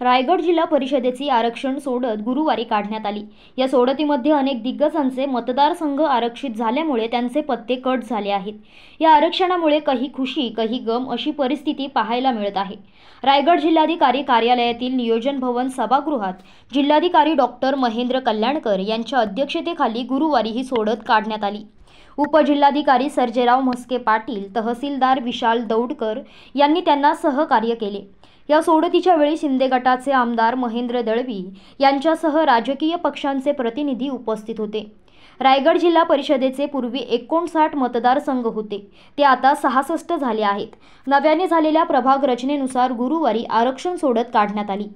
रायगड जिल्हा परिषदेची आरक्षण सोडत गुरुवारी काढण्यात आली या सोडतीमध्ये अनेक दिग्गजांचे मतदारसंघ आरक्षित झाल्यामुळे त्यांचे पत्ते कट झाले आहेत या आरक्षणामुळे काही खुशी काही गम अशी परिस्थिती पाहायला मिळत आहे रायगड जिल्हाधिकारी कार्यालयातील नियोजन भवन सभागृहात जिल्हाधिकारी डॉक्टर महेंद्र कल्याणकर यांच्या अध्यक्षतेखाली गुरुवारी ही सोडत काढण्यात आली उपजिल्हाधिकारी सर्जेराव म्हस्के पाटील तहसीलदार विशाल दौडकर यांनी त्यांना सहकार्य केले या सोडतीच्या वेळी शिंदे गटाचे आमदार महेंद्र दळवी यांच्यासह राजकीय पक्षांचे प्रतिनिधी उपस्थित होते रायगड जिल्हा परिषदेचे पूर्वी एकोणसाठ मतदारसंघ होते ते आता सहासष्ट झाले आहेत नव्याने झालेल्या प्रभाग रचनेनुसार गुरुवारी आरक्षण सोडत काढण्यात आली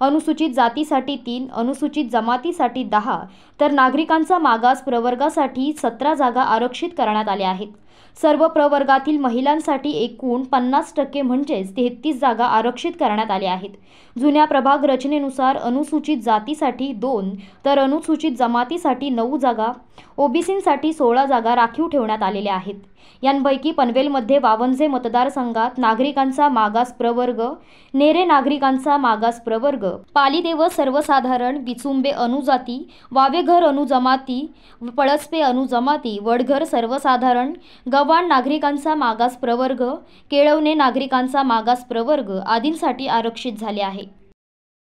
अनुसूचित जातीसाठी तीन अनुसूचित जमातीसाठी दहा तर नागरिकांचा मागास प्रवर्गासाठी सतरा जागा आरक्षित करण्यात आल्या आहेत सर्व प्रवर्गातील महिलांसाठी एकूण पन्नास टक्के म्हणजेच तेहतीस जागा आरक्षित करण्यात आल्या आहेत जुन्या प्रभाग रचनेनुसार अनुसूचित जातीसाठी दोन तर अनुसूचित जमातीसाठी नऊ जागा ओबीसींसाठी सोळा जागा राखीव ठेवण्यात आलेल्या आहेत यांपैकी पनवेलमध्ये वावंजे मतदारसंघात नागरिकांचा मागास प्रवर्ग नेरे नागरिकांचा मागास प्रवर्ग पालीदेव सर्वसाधारण विचुंबे अनुजाती वावेघर अनुजमाती पळसपे अनुजमाती वडघर सर्वसाधारण गव्हाण नागरिकांचा मागास प्रवर्ग केळवणे नागरिकांचा मागास प्रवर्ग आदींसाठी आरक्षित झाले आहे